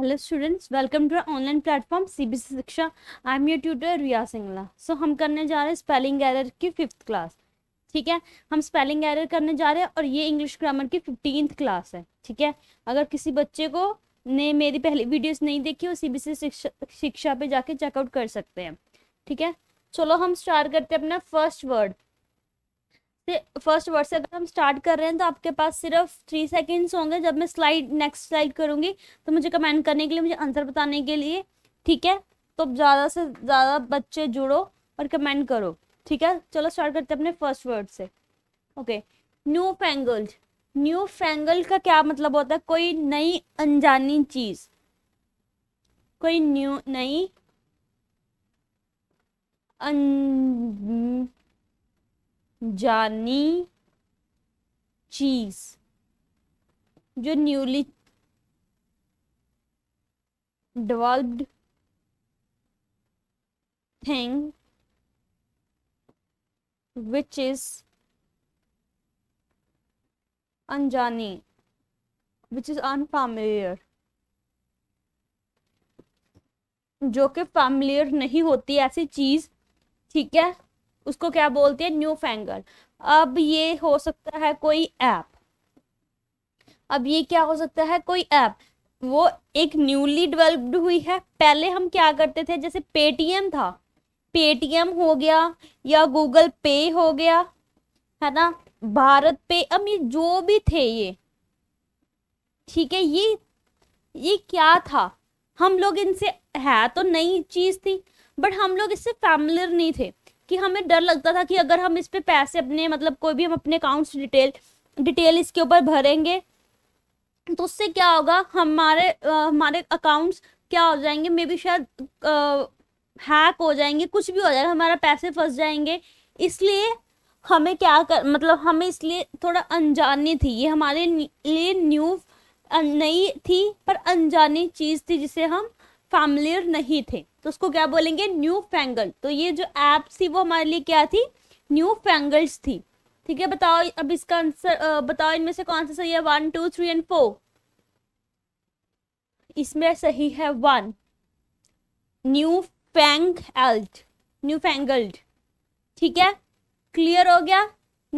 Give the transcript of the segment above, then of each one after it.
hello students welcome to our online platform C Shiksha I am your tutor Riya Singla so हम करने जा रहे हैं स्पेलिंग एरर की फिफ्थ क्लास ठीक है हम स्पेलिंग एरर करने जा रहे हैं और ये इंग्लिश ग्रामर की फिफ्टींथ क्लास है ठीक है अगर किसी बच्चे को ने मेरी पहली वीडियोस नहीं देखी वो बी सी शिक्षा पे जाके चेकआउट कर सकते हैं ठीक है चलो हम स्टार्ट करते हैं अपना फर्स्ट वर्ड फर्स्ट वर्ड से अगर हम स्टार्ट कर रहे हैं तो आपके पास सिर्फ थ्री सेकेंड्स होंगे जब मैं स्लाइड नेक्स्ट स्लाइड करूँगी तो मुझे कमेंट करने के लिए मुझे आंसर बताने के लिए ठीक है तो ज़्यादा से ज़्यादा बच्चे जुड़ो और कमेंट करो ठीक है चलो स्टार्ट करते हैं अपने फर्स्ट वर्ड से okay newfangled newfangle का क्या मतलब होता है कोई नई अनजानी चीज़ कोई न्यू नई जानी चीज जो newly developed thing which is अनजानी विच इज unfamiliar जो कि फैमिलियर नहीं होती ऐसी चीज ठीक है उसको क्या बोलते हैं न्यू फैंगल अब ये हो सकता है कोई ऐप अब ये क्या हो सकता है कोई ऐप वो एक न्यूली डेवलप्ड हुई है पहले हम क्या करते थे जैसे पेटीएम था पेटीएम हो गया या गूगल पे हो गया है ना भारत पे अब ये जो भी थे ये ठीक है ये ये क्या था हम लोग इनसे है तो नई चीज़ थी बट हम लोग इससे फैमिलियर नहीं थे कि हमें डर लगता था कि अगर हम इस पर पैसे अपने मतलब कोई भी हम अपने अकाउंट्स डिटेल डिटेल इसके ऊपर भरेंगे तो उससे क्या होगा हमारे आ, हमारे अकाउंट्स क्या हो जाएंगे मे बी शायद हैक हो जाएंगे कुछ भी हो जाएगा हमारा पैसे फंस जाएंगे इसलिए हमें क्या कर मतलब हमें इसलिए थोड़ा अनजानी थी ये हमारे लिए न्यू नई थी पर अनजानी चीज़ थी जिसे हम फैमिलियर नहीं थे तो उसको क्या बोलेंगे न्यू फैंगल तो ये जो एप्स थी वो हमारे लिए क्या थी न्यू फैंगल्स थी ठीक है बताओ अब इसका आंसर बताओ इनमें से कौन सा सही है one two three and four इसमें सही है one newfangled newfangled ठीक है क्लियर हो गया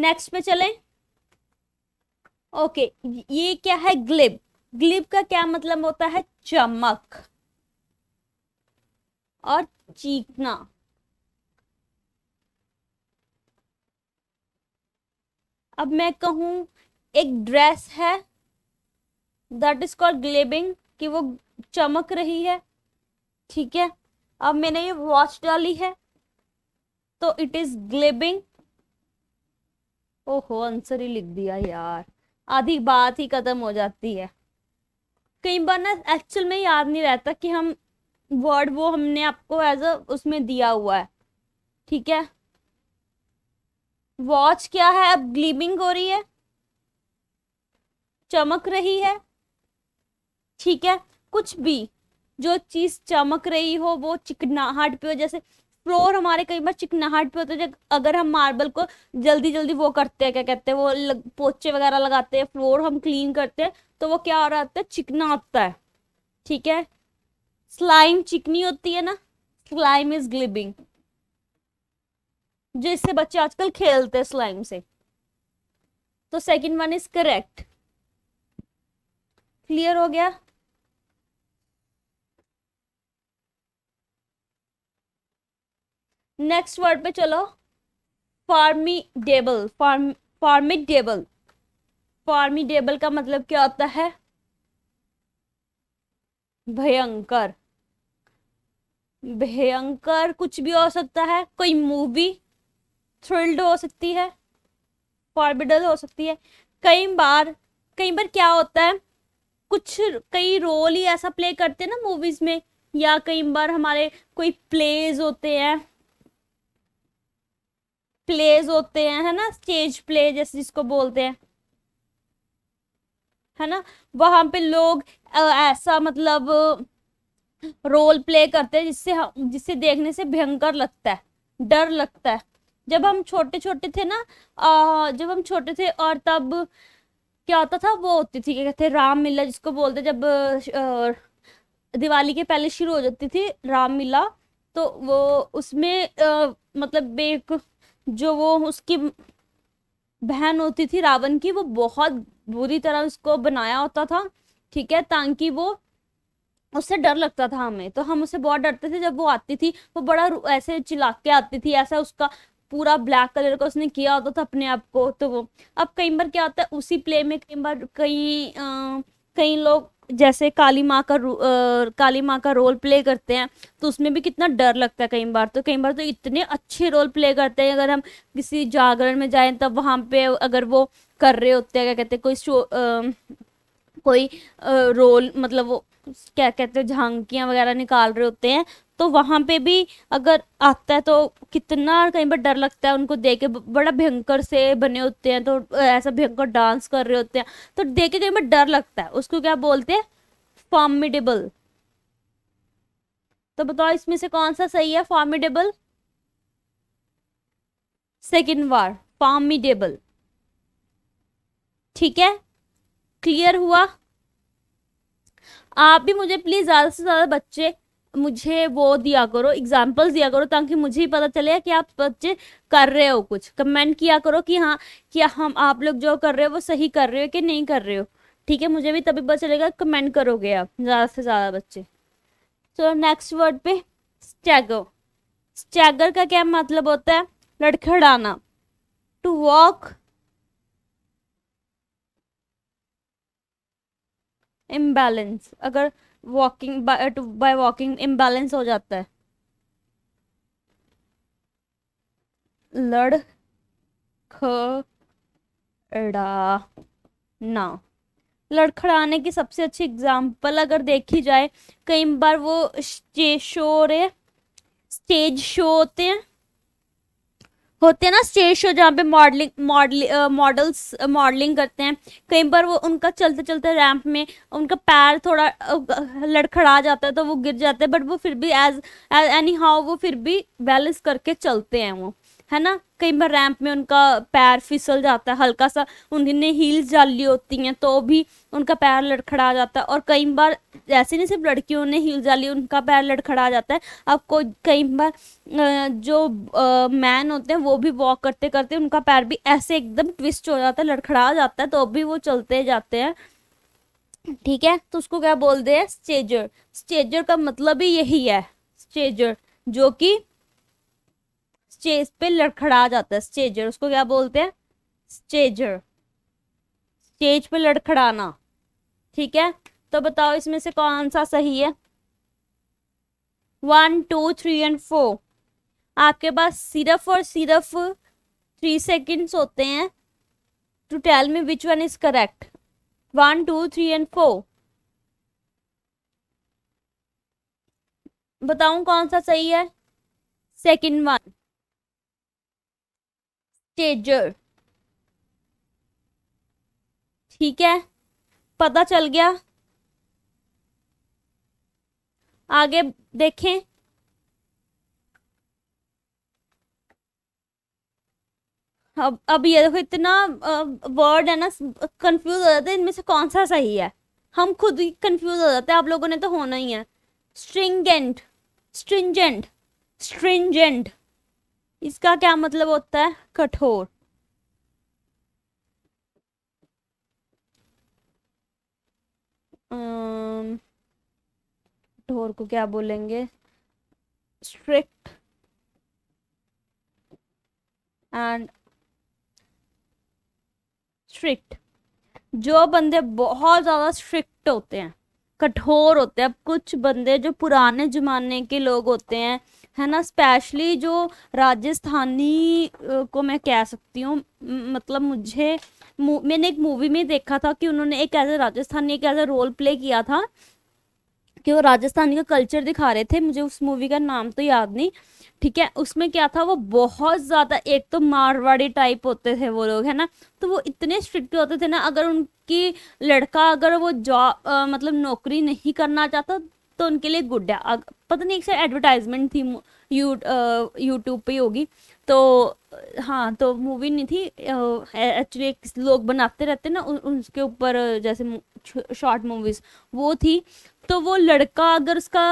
नेक्स्ट पे चलें ओके ये क्या है ग्लिब ग्लिब का क्या मतलब होता है चमक और चीखना अब मैं कहूं एक ड्रेस है दैट इज कॉल्ड ग्लेबिंग कि वो चमक रही है ठीक है अब मैंने ये वॉच डाली है तो इट इज ग्लेबिंग ओहो आंसर ही लिख दिया यार आधी बात ही खत्म हो जाती है कई बार ना एक्चुअल में याद नहीं रहता कि हम वर्ड वो हमने आपको एज अ उसमें दिया हुआ है ठीक है वॉच क्या है अब ग्लीबिंग हो रही है चमक रही है ठीक है कुछ भी जो चीज चमक रही हो वो चिकनाहट पे हो जैसे फ्लोर हमारे कई बार चिकनाहट पे होते हैं अगर हम मार्बल को जल्दी जल्दी वो करते हैं क्या कहते हैं वो लग, पोचे वगैरह लगाते हैं फ्लोर हम क्लीन करते हैं तो वो क्या हो रहा होता है चिकना होता है ठीक है स्लाइम चिकनी होती है ना स्लाइम इज ग्लिबिंग जो इससे बच्चे आजकल खेलते हैं स्लाइम से तो second one is correct clear हो गया नेक्स्ट वर्ड पे चलो फार्मीडेबल फार्म फार्मिडेबल डेबल का मतलब क्या होता है भयंकर भयंकर कुछ भी हो सकता है कोई मूवी थ्रिल्ड हो सकती है फॉर्बिडल हो सकती है कई बार कई बार क्या होता है कुछ कई रोल ही ऐसा प्ले करते हैं ना मूवीज में या कई बार हमारे कोई प्लेज होते हैं प्लेज होते हैं है ना स्टेज प्ले जैसे जिसको बोलते हैं है ना वहां पे लोग ऐसा मतलब रोल प्ले करते हैं जिससे हम जिससे देखने से भयंकर लगता है डर लगता है जब हम छोटे छोटे थे ना आ, जब हम छोटे थे और तब क्या होता था वो होती थी क्या कहते राम लीला जिसको बोलते जब दिवाली के पहले शुरू हो जाती थी राम तो वो उसमें आ, मतलब एक जो वो उसकी बहन होती थी रावण की वो बहुत बुरी तरह उसको बनाया होता था ठीक है ताकि वो उससे डर लगता था हमें तो हम उससे बहुत डरते थे जब वो आती थी वो बड़ा ऐसे चिल्ला के आती थी ऐसा उसका पूरा ब्लैक कलर का उसने किया होता था अपने आप को तो वो अब कई बार क्या होता है उसी प्ले में कई बार कई कई लोग जैसे काली माँ का आ, काली माँ का रोल प्ले करते हैं तो उसमें भी कितना डर लगता है कई बार तो कई बार तो इतने अच्छे रोल प्ले करते हैं अगर हम किसी जागरण में जाएं तब वहाँ पे अगर वो कर रहे होते हैं क्या कहते हैं कोई शो आ, कोई रोल मतलब वो क्या कहते हैं झांकियाँ वगैरह निकाल रहे होते हैं तो वहाँ पे भी अगर आता है तो कितना कहीं पर डर लगता है उनको देख के बड़ा भयंकर से बने होते हैं तो ऐसा भयंकर डांस कर रहे होते हैं तो देख के कहीं पर डर लगता है उसको क्या बोलते हैं फॉर्मिडेबल तो बताओ इसमें से कौन सा सही है फॉर्मिडेबल सेकेंड वार फॉर्मिडेबल ठीक है क्लियर हुआ आप भी मुझे प्लीज़ ज़्यादा से ज़्यादा बच्चे मुझे वो दिया करो एग्जाम्पल्स दिया करो ताकि मुझे ही पता चले कि आप बच्चे कर रहे हो कुछ कमेंट किया करो कि हाँ कि हम आप लोग जो कर रहे हो वो सही कर रहे हो कि नहीं कर रहे हो ठीक है मुझे भी तभी पता चलेगा कमेंट करोगे आप ज़्यादा से ज़्यादा बच्चे सो नेक्स्ट वर्ड पे स्टैगर स्टैगर का क्या मतलब होता है लड़खड़ाना टू वॉक इम्बैलेंस अगर वॉकिंग बाय वॉकिंग इम्बैलेंस हो जाता है लड़ ना लड़खड़ाने की सबसे अच्छी एग्जांपल अगर देखी जाए कई बार वो स्टेज शो रहे स्टेज शो होते हैं होते हैं ना स्टेज शो जहाँ पे मॉडलिंग मॉडल मॉडल्स मॉडलिंग करते हैं कई बार वो उनका चलते चलते रैंप में उनका पैर थोड़ा लड़खड़ा जाता है तो वो गिर जाते हैं बट वो फिर भी एज एनी हाउ वो फिर भी बैलेंस करके चलते हैं वो है ना कई बार रैंप में उनका पैर फिसल जाता है हल्का सा उन्हें हील्स डाल ली होती हैं तो भी उनका पैर लड़खड़ा जाता है और कई बार ऐसे नहीं सिर्फ लड़कियों ने हील्स डाली उनका पैर लड़खड़ा जाता है अब कोई कई बार जो मैन होते हैं वो भी वॉक करते करते उनका पैर भी ऐसे एकदम ट्विस्ट हो जाता है लड़खड़ा जाता है तो भी वो चलते जाते हैं ठीक है तो उसको क्या बोलते हैं स्टेजर स्टेजर का मतलब ही यही है स्टेजर जो कि स्टेज पे लड़खड़ा जाता है स्टेजर उसको क्या बोलते हैं स्टेजर स्टेज पे लड़खड़ाना ठीक है तो बताओ इसमें से कौन सा सही है one two three and four आपके पास सिर्फ और सिर्फ थ्री सेकंड्स होते हैं to tell me which one is correct one two three and four बताऊं कौन सा सही है सेकंड वन टेजर ठीक है पता चल गया आगे देखें अब अब ये देखो इतना वर्ड है ना कंफ्यूज हो जाते हैं इनमें से कौन सा सही है हम खुद ही कंफ्यूज हो जाते हैं आप लोगों ने तो होना ही है स्ट्रिंगेंट स्ट्रिंजेंट स्ट्रिंजेंट इसका क्या मतलब होता है कठोर कठोर को क्या बोलेंगे स्ट्रिक्ट एंड स्ट्रिक्ट जो बंदे बहुत ज़्यादा स्ट्रिक्ट होते हैं कठोर होते हैं अब कुछ बंदे जो पुराने ज़माने के लोग होते हैं है ना स्पेशली जो राजस्थानी को मैं कह सकती हूँ मतलब मुझे मैंने एक मूवी में देखा था कि उन्होंने एक एज ए राजस्थानी एक एज ए रोल प्ले किया था कि वो राजस्थानी का कल्चर दिखा रहे थे मुझे उस मूवी का नाम तो याद नहीं ठीक है उसमें क्या था वो बहुत ज़्यादा एक तो मारवाड़ी टाइप होते थे वो लोग है ना तो वो इतने स्ट्रिक्ट होते थे ना अगर उनकी लड़का अगर वो जॉब मतलब नौकरी नहीं करना चाहता तो उनके लिए गुड है पता नहीं एक सर एडवर्टाइजमेंट थी यू यूट्यूब पे होगी तो हाँ तो मूवी नहीं थी एक्चुअली लोग बनाते रहते ना उसके ऊपर जैसे शॉर्ट मूवीज़ वो थी तो वो लड़का अगर उसका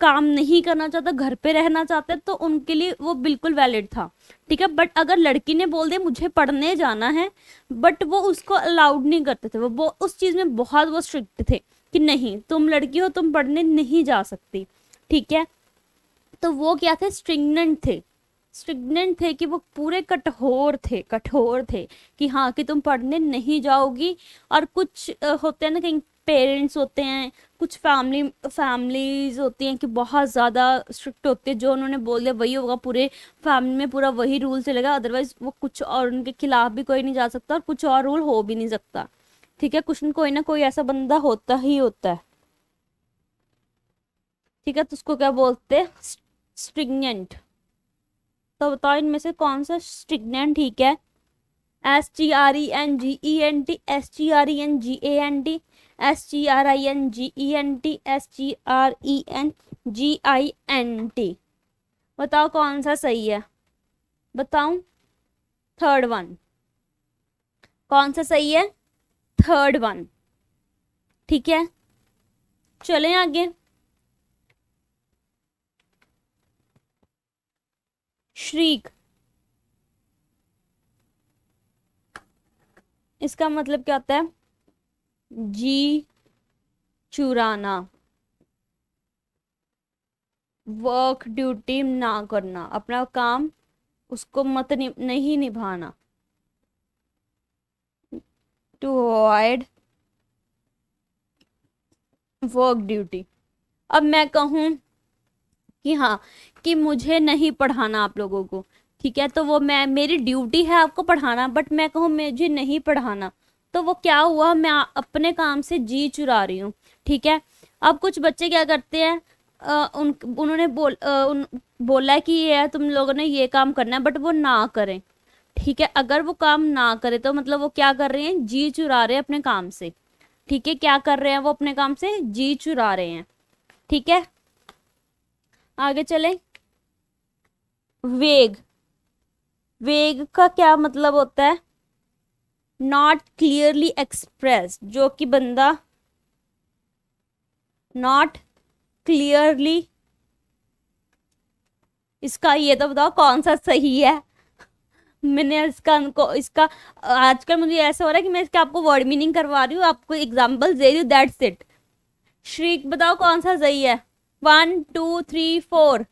काम नहीं करना चाहता घर पे रहना चाहता है तो उनके लिए वो बिल्कुल वैलिड था ठीक है बट अगर लड़की ने बोल दिया मुझे पढ़ने जाना है बट वो उसको अलाउड नहीं करते थे वो उस चीज़ में बहुत वो स्ट्रिक्ट थे कि नहीं तुम लड़की हो तुम पढ़ने नहीं जा सकती ठीक है तो वो क्या थे स्ट्रिगनेंट थे स्ट्रिगनेंट थे कि वो पूरे कठोर थे कठोर थे कि हाँ कि तुम पढ़ने नहीं जाओगी और कुछ होते हैं ना कहीं पेरेंट्स होते हैं कुछ फैमिली फैमिलीज होती हैं कि बहुत ज़्यादा स्ट्रिक्ट होते हैं जो उन्होंने बोल दिया वही होगा पूरे फैमिली में पूरा वही रूल चलेगा अदरवाइज़ वो कुछ और उनके खिलाफ भी कोई नहीं जा सकता और कुछ और रूल हो भी नहीं सकता ठीक है कुछ न कोई ना कोई ऐसा बंदा होता ही होता है ठीक है तो उसको क्या बोलते हैं स्ट्रिगनेंट तो बताओ इनमें से कौन सा स्ट्रिगनेंट ठीक है S T R E N G E N T S T R E N G A N T S T R I N G E N T S T R E N G I N T बताओ कौन सा सही है बताऊं third one कौन सा सही है थर्ड वन ठीक है चलें आगे श्रीक इसका मतलब क्या होता है जी चुराना वर्क ड्यूटी ना करना अपना काम उसको मत नहीं निभाना टू अवॉइड वर्क ड्यूटी अब मैं कहूँ कि हाँ कि मुझे नहीं पढ़ाना आप लोगों को ठीक है तो वो मैं मेरी ड्यूटी है आपको पढ़ाना बट मैं कहूँ मुझे नहीं पढ़ाना तो वो क्या हुआ मैं अपने काम से जी चुरा रही हूँ ठीक है अब कुछ बच्चे क्या करते हैं उन उन्होंने बोल आ, उन, बोला कि ये है तुम लोगों ने ये काम करना है बट वो ना करें ठीक है अगर वो काम ना करे तो मतलब वो क्या कर रहे हैं जी चुरा रहे हैं अपने काम से ठीक है क्या कर रहे हैं वो अपने काम से जी चुरा रहे हैं ठीक है आगे चले वेग वेग का क्या मतलब होता है नॉट क्लियरली एक्सप्रेस जो कि बंदा नॉट क्लियरली इसका ये तो बताओ कौन सा सही है मैंने इसका को इसका आजकल मुझे ऐसा हो रहा है कि मैं इसके आपको वर्ड मीनिंग करवा रही हूँ आपको एग्जाम्पल दे रही हूँ दैट्स इट श्रीक बताओ कौन सा सही है one two three four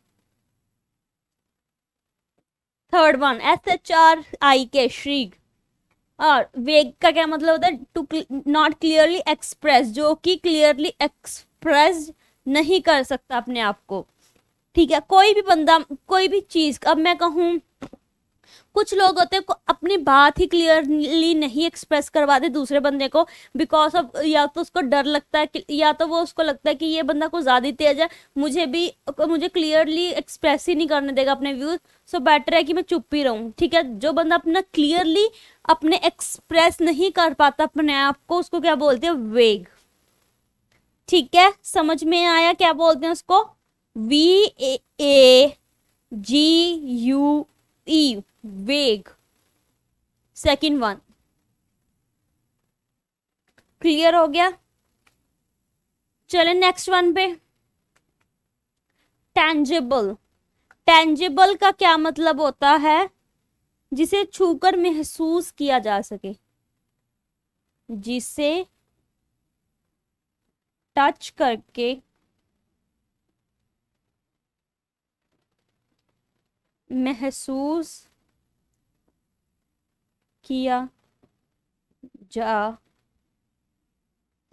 third one S H R I K shriek और वेग का क्या मतलब होता है टू नॉट क्लियरली एक्सप्रेस जो कि क्लियरली एक्सप्रेस नहीं कर सकता अपने आप को ठीक है कोई भी बंदा कोई भी चीज़ अब मैं कहूँ कुछ लोग होते हैं अपनी बात ही क्लियरली नहीं एक्सप्रेस करवाते दूसरे बंदे को बिकॉज ऑफ या तो उसको डर लगता है या तो वो उसको लगता है कि ये बंदा कुछ ज़्यादा तेज है मुझे भी मुझे क्लियरली एक्सप्रेस ही नहीं करने देगा अपने व्यूज़ सो so बेटर है कि मैं चुप ही रहूँ ठीक है जो बंदा अपना क्लियरली अपने एक्सप्रेस नहीं कर पाता अपने आप को उसको क्या बोलते हैं वेग ठीक है समझ में आया क्या बोलते हैं उसको V A G U E vague second one clear हो गया चले नेक्स्ट वन पे टेंजेबल टेंजेबल का क्या मतलब होता है जिसे छूकर महसूस किया जा सके जिसे टच करके महसूस किया जा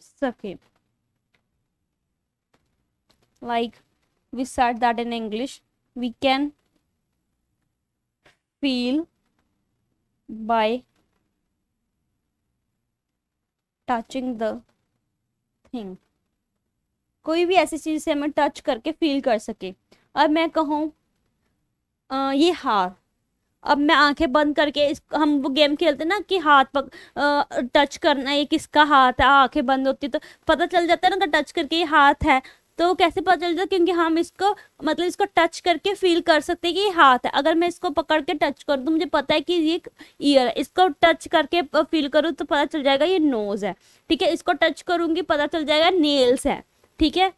सके like we said that in English we can feel by touching the thing कोई भी ऐसी चीज से हमें टच करके फील कर सके अब मैं कहूँ ये हार अब मैं आंखें बंद करके इस हम वो गेम खेलते ना कि हाथ पक टच करना ये किसका हाथ है आंखें बंद होती तो पता चल जाता है ना टच करके ये हाथ है तो कैसे पता चल जाता क्योंकि हम इसको मतलब इसको टच करके फील कर सकते हैं कि ये हाथ है अगर मैं इसको पकड़ के टच करूँ तो मुझे पता है कि ये ईयर है इसको टच करके फील करूँ तो पता चल जाएगा ये नोज़ है ठीक है इसको टच करूँगी पता चल जाएगा नेल्स है ठीक है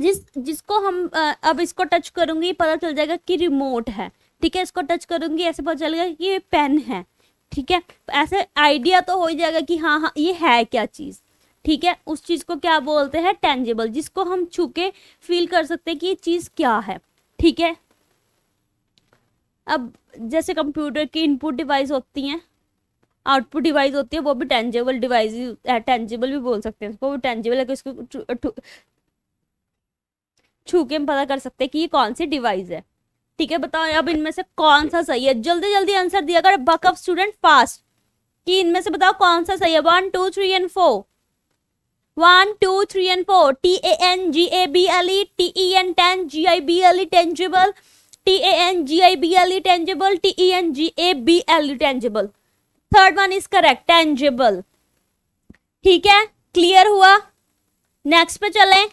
जिस जिसको हम अब इसको टच करूँगी पता चल जाएगा कि रिमोट है ठीक है इसको टच करूंगी ऐसे पता चलेगा कि ये पेन है ठीक है ऐसे आइडिया तो हो ही जाएगा कि हाँ हाँ ये है क्या चीज़ ठीक है उस चीज़ को क्या बोलते हैं टेंजेबल जिसको हम छू के फील कर सकते हैं कि ये चीज़ क्या है ठीक है अब जैसे कंप्यूटर की इनपुट डिवाइस होती हैं आउटपुट डिवाइस होती है वो भी टेंजेबल डिवाइस टेंजेबल भी बोल सकते हैं उसको भी टेंजेबल है कि उसको छू के हम पता कर सकते हैं कि ये कौन सी डिवाइस है ठीक है बताओ अब इनमें से कौन सा सही है जल्दी जल्दी आंसर दिया कर बकअप स्टूडेंट फास्ट कि इनमें से बताओ कौन सा सही है one two three and four one two three and four T A N G A B L E T E N ten G I B L E tangible T A N G I B L E tangible T E N G A B L E tangible third one is correct tangible ठीक है clear हुआ next पे चलें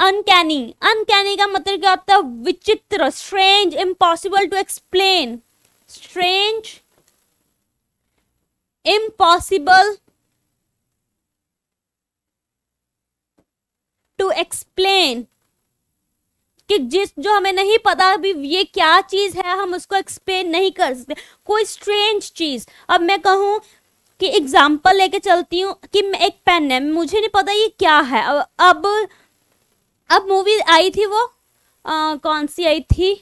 uncanny uncanny का मतलब क्या होता है विचित्र strange impossible to explain strange impossible to explain कि जिस जो हमें नहीं पता अभी ये क्या चीज़ है हम उसको एक्सप्लेन नहीं कर सकते कोई स्ट्रेंज चीज़ अब मैं कहूं कि एग्जाम्पल लेके चलती हूं कि मैं एक पेन है मुझे नहीं पता ये क्या है अब अब अब मूवी आई थी वो आ, कौन सी आई थी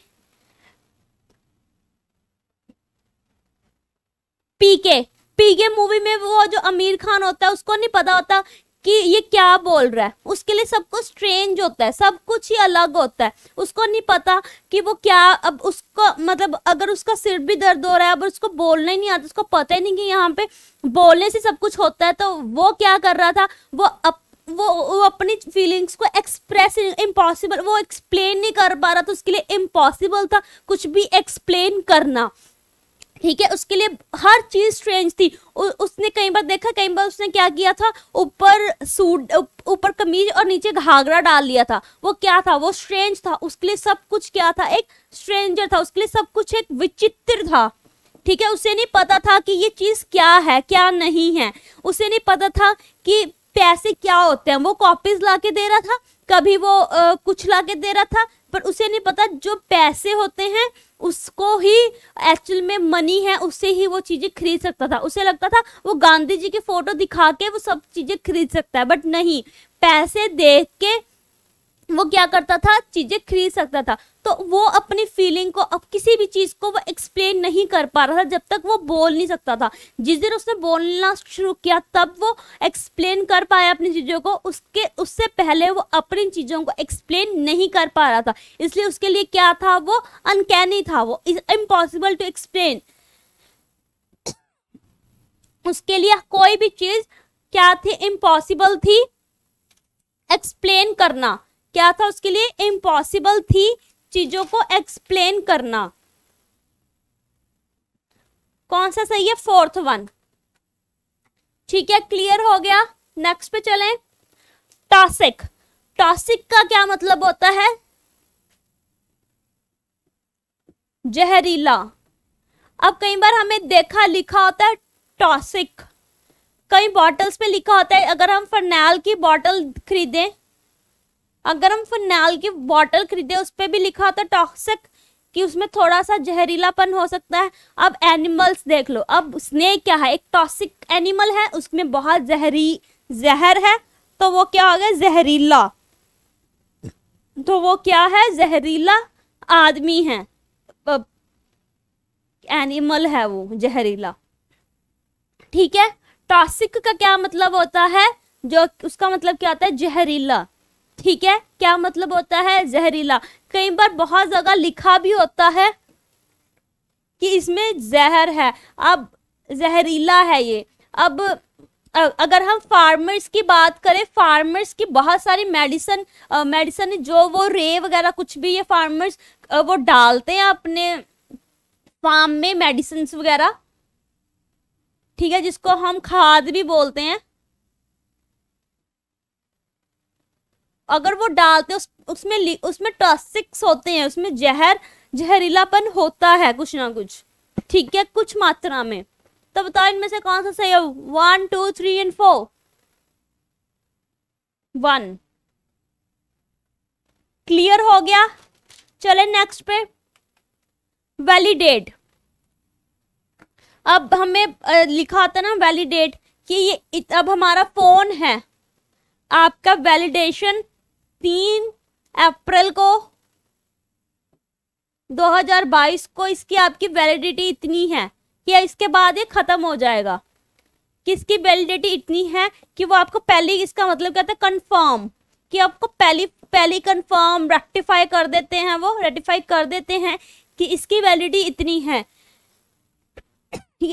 पीके पीके मूवी में वो जो आमिर खान होता है उसको नहीं पता होता कि ये क्या बोल रहा है उसके लिए सब कुछ स्ट्रेंज होता है सब कुछ ही अलग होता है उसको नहीं पता कि वो क्या अब उसको मतलब अगर उसका सिर भी दर्द हो रहा है अब उसको बोलना ही नहीं आता उसको पता ही नहीं कि यहाँ पे बोलने से सब कुछ होता है तो वो क्या कर रहा था वो अप वो वो अपनी फीलिंग्स को एक्सप्रेस इम्पॉसिबल वो एक्सप्लेन नहीं कर पा रहा था उसके लिए इम्पॉसिबल था कुछ भी एक्सप्लेन करना ठीक है उसके लिए हर चीज स्ट्रेंज थी उ, उसने कई बार देखा कई बार उसने क्या किया था ऊपर सूट ऊपर कमीज और नीचे घाघरा डाल लिया था वो क्या था वो स्ट्रेंज था उसके लिए सब कुछ क्या था एक स्ट्रेंजर था उसके लिए सब कुछ एक विचित्र था ठीक है उसे नहीं पता था कि ये चीज़ क्या है क्या नहीं है उसे नहीं पता था कि पैसे क्या होते हैं वो कॉपीज ला के दे रहा था कभी वो आ, कुछ ला के दे रहा था पर उसे नहीं पता जो पैसे होते हैं उसको ही एक्चुअल में मनी है उससे ही वो चीज़ें खरीद सकता था उसे लगता था वो गांधी जी की फ़ोटो दिखा के वो सब चीज़ें खरीद सकता है बट नहीं पैसे देख के वो क्या करता था चीज़ें खरीद सकता था तो वो अपनी फीलिंग को अब किसी भी चीज़ को वो एक्सप्लेन नहीं कर पा रहा था जब तक वो बोल नहीं सकता था जिस दिन उसने बोलना शुरू किया तब वो एक्सप्लेन कर पाया अपनी चीज़ों को उसके उससे पहले वो अपनी चीज़ों को एक्सप्लेन नहीं कर पा रहा था इसलिए उसके लिए क्या था वो अनकैनी था वो इम्पॉसिबल टू एक्सप्लेन उसके लिए कोई भी चीज़ क्या थी इम्पॉसिबल थी एक्सप्लेन करना क्या था उसके लिए इम्पॉसिबल थी चीजों को एक्सप्लेन करना कौन सा सही है फोर्थ वन ठीक है क्लियर हो गया नेक्स्ट पे चलें टॉसिक टॉसिक का क्या मतलब होता है जहरीला अब कई बार हमें देखा लिखा होता है टॉसिक कई बॉटल्स पे लिखा होता है अगर हम फर्नैल की बॉटल खरीदें अगर हम फिनाल की बॉटल खरीदे उस पर भी लिखा होता टॉक्सिक कि उसमें थोड़ा सा जहरीलापन हो सकता है अब एनिमल्स देख लो अब स्नेक क्या है एक टॉक्सिक एनिमल है उसमें बहुत जहरी जहर है तो वो क्या हो गया जहरीला तो वो क्या है जहरीला आदमी है एनिमल है वो जहरीला ठीक है टॉक्सिक का क्या मतलब होता है जो उसका मतलब क्या होता है जहरीला ठीक है क्या मतलब होता है जहरीला कई बार बहुत जगह लिखा भी होता है कि इसमें जहर है अब जहरीला है ये अब अगर हम फार्मर्स की बात करें फार्मर्स की बहुत सारी मेडिसन मेडिसन जो वो रे वगैरह कुछ भी ये फार्मर्स वो डालते हैं अपने फार्म में मेडिसिन वगैरह ठीक है जिसको हम खाद भी बोलते हैं अगर वो डालते उस उसमें उसमें टॉक्सिक्स होते हैं उसमें जहर जहरीलापन होता है कुछ ना कुछ ठीक है कुछ मात्रा में तो बताओ इनमें से कौन सा सही है one two three and four one clear हो गया चले नेक्स्ट पे वैलिडेट अब हमें लिखा था ना वैलिडेट कि ये अब हमारा फोन है आपका वैलिडेशन तीन अप्रैल को 2022 को इसकी आपकी वैलिडिटी इतनी है कि इसके बाद ये खत्म हो जाएगा किसकी वैलिडिटी इतनी है कि वो आपको पहले इसका मतलब क्या था कंफर्म कि आपको पहली पहली कंफर्म रेक्टिफाई कर देते हैं वो रेक्टिफाई कर देते हैं कि इसकी वैलिडिटी इतनी है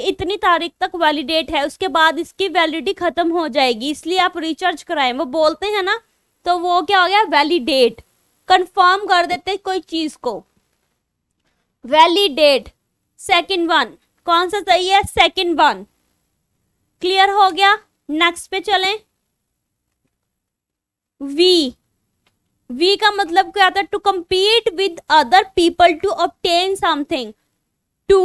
इतनी तारीख तक वैलिडेट है उसके बाद इसकी वैलिडिटी खत्म हो जाएगी इसलिए आप रिचार्ज कराएं वो बोलते हैं ना तो वो क्या हो गया वैलिडेट कंफर्म कर देते कोई चीज को वैलिडेट सेकंड वन कौन सा सही है सेकंड वन क्लियर हो गया नेक्स्ट पे चलें वी वी का मतलब क्या होता है to compete with other people to obtain something to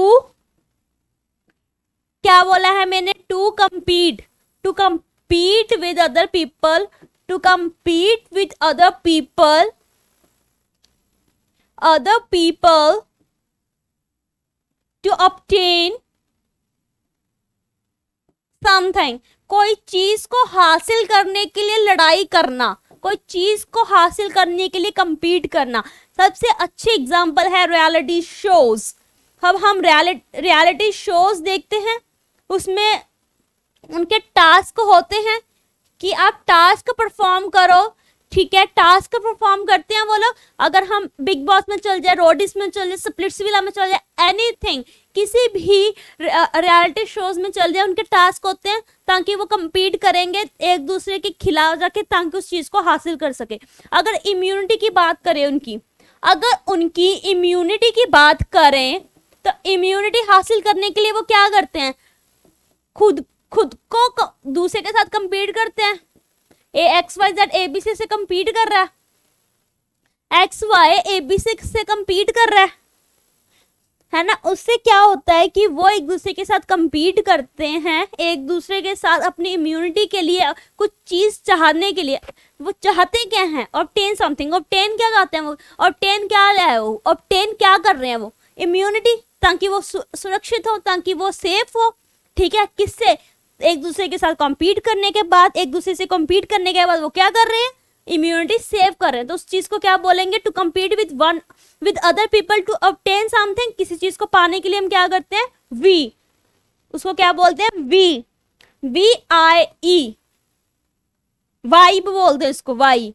क्या बोला है मैंने to compete to compete with other people to compete with other people other people to obtain something कोई चीज को हासिल करने के लिए लड़ाई करना कोई चीज को हासिल करने के लिए कंपीट करना सबसे अच्छी एग्जाम्पल है रियलिटी शोज अब हम रियलिटी शोज देखते हैं उसमें उनके टास्क होते हैं कि आप टास्क परफॉर्म करो ठीक है टास्क परफॉर्म करते हैं वो लोग अगर हम बिग बॉस में चल जाए रोडिस में चल जाए स्प्लिट्स विला में चल जाए एनीथिंग किसी भी रियलिटी शोज में चल जाए उनके टास्क होते हैं ताकि वो कम्पीट करेंगे एक दूसरे के खिलाफ जाके ताकि उस चीज़ को हासिल कर सके अगर इम्यूनिटी की बात करें उनकी अगर उनकी इम्यूनिटी की बात करें तो इम्यूनिटी हासिल करने के लिए वो क्या करते हैं खुद खुद को दूसरे के साथ कम्पीट करते हैं A X Y Z A B C से कम्पीट कर रहा है X Y A B C से कम्पीट कर रहा है है ना उससे क्या होता है कि वो एक दूसरे के साथ कम्पीट करते हैं एक दूसरे के साथ अपनी इम्यूनिटी के लिए कुछ चीज़ चाहने के लिए वो चाहते क्या हैं और टेन समथिंग और टेन क्या चाहते हैं वो और टेन क्या है वो टेन क्या कर रहे हैं वो इम्यूनिटी ताकि वो सुरक्षित हो ताकि वो सेफ हो ठीक है किससे एक दूसरे के साथ कॉम्पीट करने के बाद एक दूसरे से कॉम्पीट करने के बाद वो क्या कर रहे हैं इम्यूनिटी सेव कर रहे हैं तो उस चीज़ को क्या बोलेंगे to compete with one with other people to obtain something किसी चीज़ को पाने के लिए हम क्या करते हैं वी उसको क्या बोलते हैं V V I E vibe बोलते हैं इसको वाई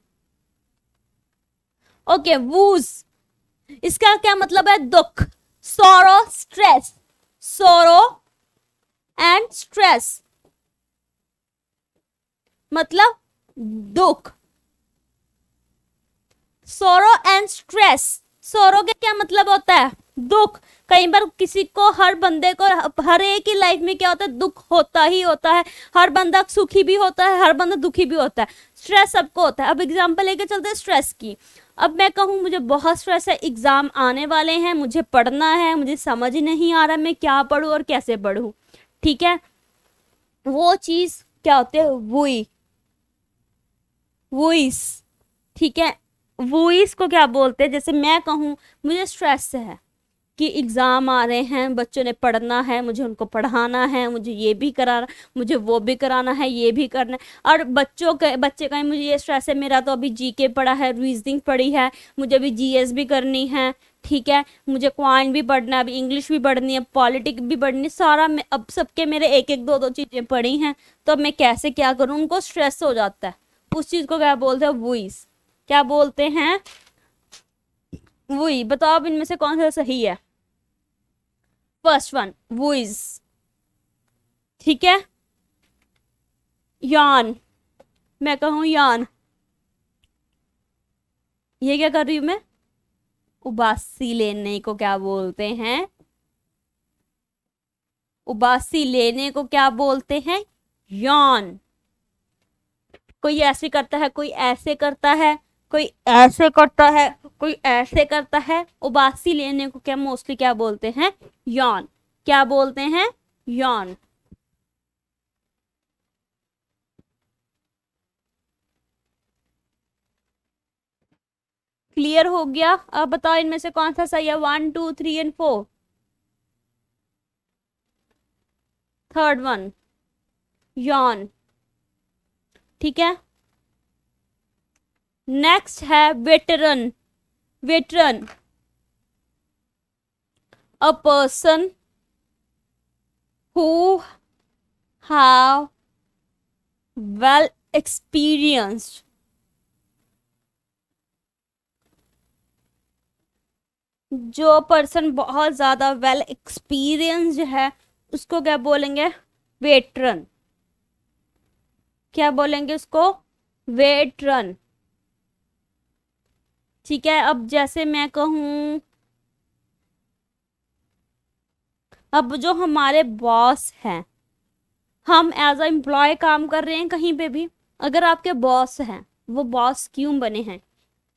ओके वूज इसका क्या मतलब है दुख सोरो स्ट्रेस सोरो एंड स्ट्रेस मतलब दुख सोरो एंड स्ट्रेस सोरो के क्या मतलब होता है दुख कई बार किसी को हर बंदे को हर एक ही लाइफ में क्या होता है दुख होता ही होता है हर बंदा सुखी भी होता है हर बंदा दुखी भी होता है स्ट्रेस सबको होता है अब एग्जांपल लेके चलते हैं स्ट्रेस की अब मैं कहूँ मुझे बहुत स्ट्रेस है एग्ज़ाम आने वाले हैं मुझे पढ़ना है मुझे समझ नहीं आ रहा मैं क्या पढ़ूँ और कैसे पढ़ूँ ठीक है वो चीज़ क्या होती है वही वॉइस ठीक है वॉइस को क्या बोलते हैं जैसे मैं कहूँ मुझे स्ट्रेस है कि एग्ज़ाम आ रहे हैं बच्चों ने पढ़ना है मुझे उनको पढ़ाना है मुझे ये भी कराना मुझे वो भी कराना है ये भी करना है और बच्चों के बच्चे का मुझे ये स्ट्रेस है मेरा तो अभी जी के पढ़ा है रीजनिंग पढ़ी है मुझे अभी जी एस भी करनी है ठीक है मुझे क्वाइन भी पढ़ना है अभी इंग्लिश भी पढ़नी है पॉलिटिक भी पढ़नी है सारा मैं अब सबके मेरे एक एक दो दो चीज़ें पढ़ी हैं तो अब मैं कैसे क्या करूँ उनको स्ट्रेस हो जाता है उस चीज़ को क्या बोलते हैं वुइस क्या बोलते हैं वुई बताओ अब इनमें से कौन सा सही है फर्स्ट वन वुइज ठीक है यान मैं कहूँ यान ये क्या कर रही हूं मैं उबासी लेने को क्या बोलते हैं उबासी लेने को क्या बोलते हैं यौन कोई ऐसे करता है कोई ऐसे करता है कोई ऐसे करता है कोई ऐसे करता है उबासी लेने को क्या मोस्टली क्या बोलते हैं यौन क्या बोलते हैं यौन क्लियर हो गया अब बताओ इनमें से कौन सा सही है one two three and four third one यौन ठीक है नेक्स्ट है veteran veteran a person who have well experience जो पर्सन बहुत ज़्यादा वेल एक्सपीरियंस है उसको क्या बोलेंगे वेटरन क्या बोलेंगे उसको वेट रन ठीक है अब जैसे मैं कहूँ अब जो हमारे बॉस हैं हम एज अ एम्प्लॉय काम कर रहे हैं कहीं पे भी अगर आपके बॉस हैं वो बॉस क्यों बने हैं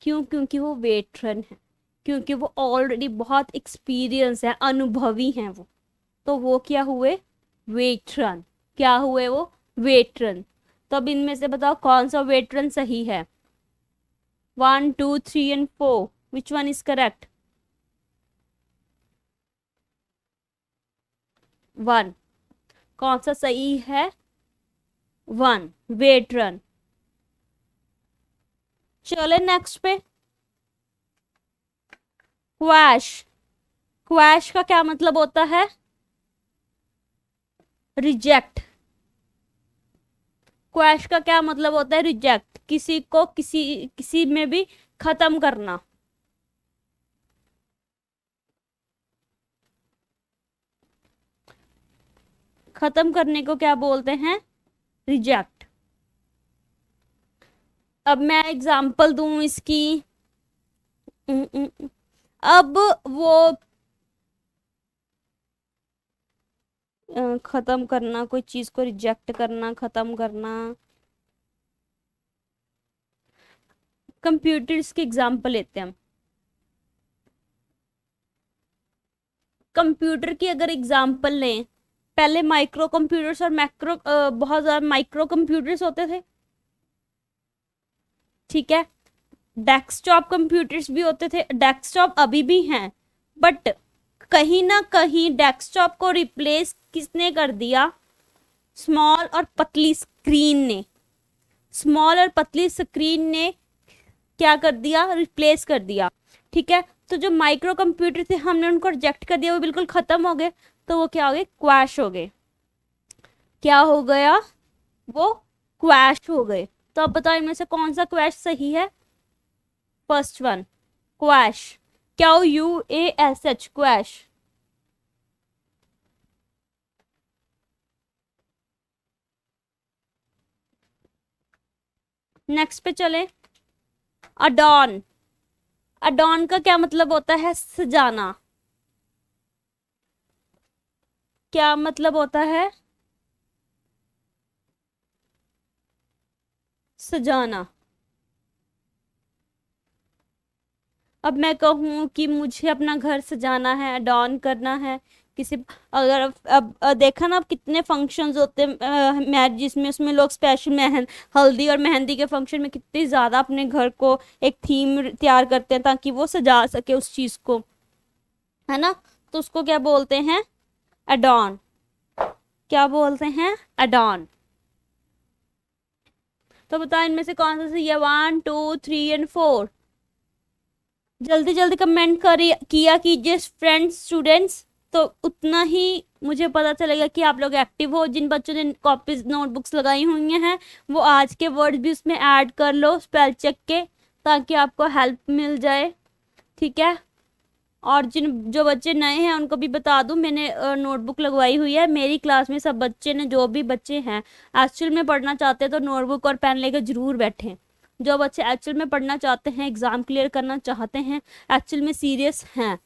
क्यों क्योंकि वो वेटरन है क्योंकि वो ऑलरेडी बहुत एक्सपीरियंस है अनुभवी हैं वो तो वो क्या हुए वेटरन क्या हुए वो वेटरन तो अब इनमें से बताओ कौन सा वेटरन सही है one two three and four which one is correct one कौन सा सही है वन वेटरन चले नेक्स्ट पे क्वैश क्वैश का क्या मतलब होता है रिजेक्ट क्रैश का क्या मतलब होता है रिजेक्ट किसी को किसी किसी में भी खत्म करना खत्म करने को क्या बोलते हैं रिजेक्ट अब मैं एग्जांपल दू इसकी अब वो ख़त्म करना कोई चीज़ को रिजेक्ट करना ख़त्म करना कंप्यूटर्स के एग्जाम्पल लेते हैं हम कंप्यूटर की अगर एग्जाम्पल लें पहले माइक्रो कंप्यूटर्स और मैक्रो बहुत ज़्यादा माइक्रो कंप्यूटर्स होते थे ठीक है डेस्कटॉप कंप्यूटर्स भी होते थे डेस्कटॉप अभी भी हैं बट कहीं ना कहीं डेस्कटॉप को रिप्लेस किसने कर दिया स्मॉल और पतली स्क्रीन ने स्मॉल और पतली स्क्रीन ने क्या कर दिया रिप्लेस कर दिया ठीक है तो जो माइक्रो कंप्यूटर थे हमने उनको रिजेक्ट कर दिया वो बिल्कुल ख़त्म हो गए तो वो क्या हो गए क्वैश हो गए क्या हो गया वो क्वैश हो गए तो अब बताओ इनमें से कौन सा क्वैश सही है फर्स्ट वन क्वैश क्या हो U A S H quash next पे चले अडॉन अडॉन का क्या मतलब होता है सजाना क्या मतलब होता है सजाना अब मैं कहूँ कि मुझे अपना घर सजाना है अडॉन करना है किसी अगर अब, अब देखा ना अब कितने फंक्शंस होते हैं मैरिज में उसमें लोग स्पेशल महन हल्दी और मेहंदी के फंक्शन में कितनी ज़्यादा अपने घर को एक थीम तैयार करते हैं ताकि वो सजा सके उस चीज़ को है ना तो उसको क्या बोलते हैं अडॉन क्या बोलते हैं अडॉन तो बताओ इनमें से कौन सा सही है one two three and four जल्दी जल्दी कमेंट करिए किया कीजिए फ्रेंड्स स्टूडेंट्स तो उतना ही मुझे पता चलेगा कि आप लोग एक्टिव हो जिन बच्चों ने कॉपीज नोटबुक्स लगाई हुई हैं वो आज के वर्ड भी उसमें ऐड कर लो स्पेल चेक के ताकि आपको हेल्प मिल जाए ठीक है और जिन जो बच्चे नए हैं उनको भी बता दूं मैंने नोटबुक लगवाई हुई है मेरी क्लास में सब बच्चे ने जो भी बच्चे हैं एक्चुअल में पढ़ना चाहते हैं तो नोटबुक और पेन लेकर ज़रूर बैठें जो बच्चे एक्चुअल में पढ़ना चाहते हैं एग्ज़ाम क्लियर करना चाहते हैं एक्चुअल में सीरियस हैं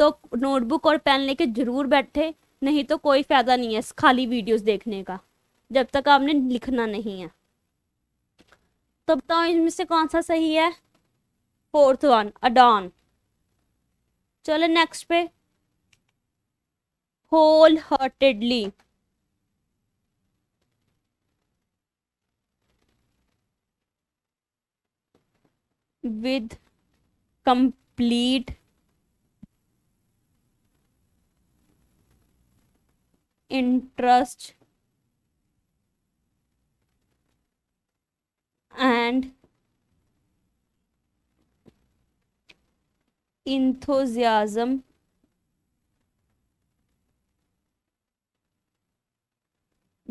तो नोटबुक और पेन लेके ज़रूर बैठे नहीं तो कोई फ़ायदा नहीं है खाली वीडियोस देखने का जब तक आपने लिखना नहीं है तो बताओ इनमें से कौन सा सही है फोर्थ वन अडॉन चलो नेक्स्ट पे wholeheartedly with complete interest and enthusiasm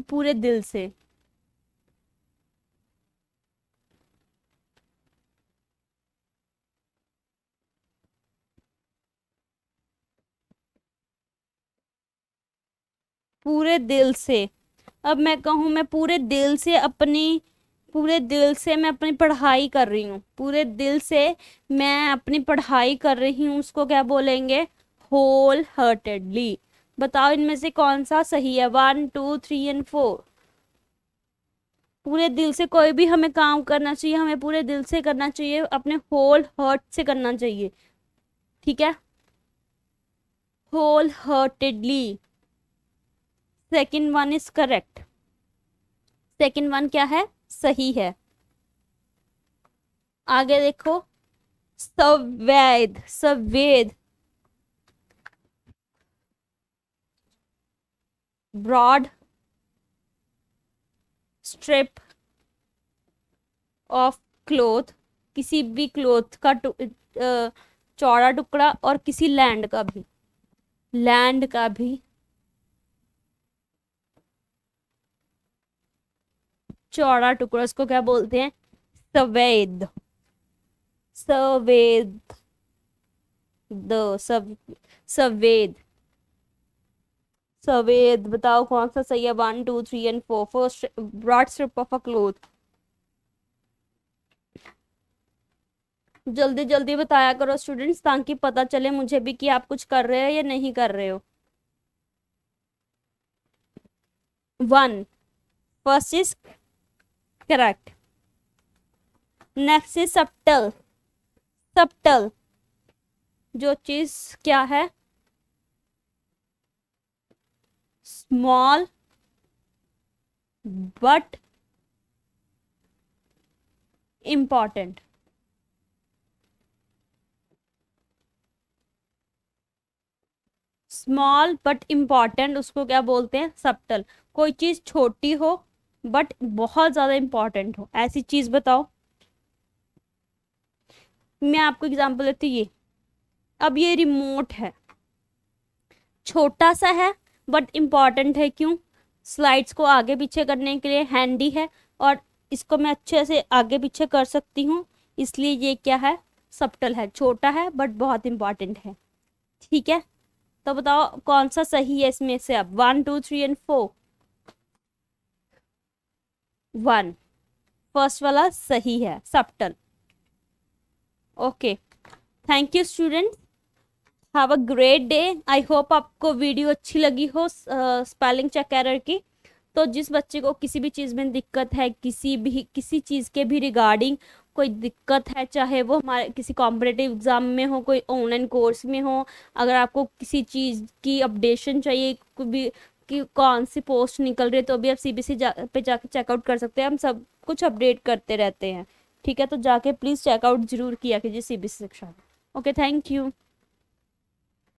पूरे दिल से पूरे दिल से अब मैं कहूँ मैं पूरे दिल से अपनी पूरे दिल से मैं अपनी पढ़ाई कर रही हूँ पूरे दिल से मैं अपनी पढ़ाई कर रही हूँ उसको क्या बोलेंगे होल हर्टेडली बताओ इनमें से कौन सा सही है one two three and four पूरे दिल से कोई भी हमें काम करना चाहिए हमें पूरे दिल से करना चाहिए अपने होल हर्ट से करना चाहिए ठीक है wholeheartedly second one is correct second one क्या है सही है आगे देखो swathe swathe broad strip of cloth किसी भी क्लोथ का चौड़ा टुकड़ा और किसी लैंड का भी लैंड का भी चौड़ा टुकड़ा उसको क्या बोलते हैं सवेद सवेद दो सब सवेद सवेद बताओ कौन सा सही है one two three and four first broad strip of a cloth जल्दी जल्दी बताया करो स्टूडेंट्स ताकि पता चले मुझे भी कि आप कुछ कर रहे हो या नहीं कर रहे हो one first is correct next is subtle subtle जो चीज क्या है small but important small but important उसको क्या बोलते हैं सप्टल कोई चीज छोटी हो बट बहुत ज़्यादा इम्पॉर्टेंट हो ऐसी चीज़ बताओ मैं आपको एग्जांपल देती हूँ ये अब ये रिमोट है छोटा सा है बट इम्पॉर्टेंट है क्यों स्लाइड्स को आगे पीछे करने के लिए हैंडी है और इसको मैं अच्छे से आगे पीछे कर सकती हूँ इसलिए ये क्या है सप्टल है छोटा है बट बहुत इम्पॉर्टेंट है ठीक है तो बताओ कौन सा सही है इसमें से अब one two three and four one first वाला सही है subtle okay thank you student have a great day I hope आपको वीडियो अच्छी लगी हो स्पेलिंग चेक एरर की तो जिस बच्चे को किसी भी चीज़ में दिक्कत है किसी भी किसी चीज़ के भी रिगार्डिंग कोई दिक्कत है चाहे वो हमारे किसी कॉम्पिटेटिव एग्ज़ाम में हो कोई ऑनलाइन कोर्स में हो अगर आपको किसी चीज़ की अपडेशन चाहिए कोई भी कि कौन सी पोस्ट निकल रही है तो भी आप सीबीसी जा, पे जाके चेकआउट कर सकते हैं हम सब कुछ अपडेट करते रहते हैं ठीक है तो जाके प्लीज़ चेकआउट जरूर किया कीजिए सीबीसी शिक्षा ओके थैंक यू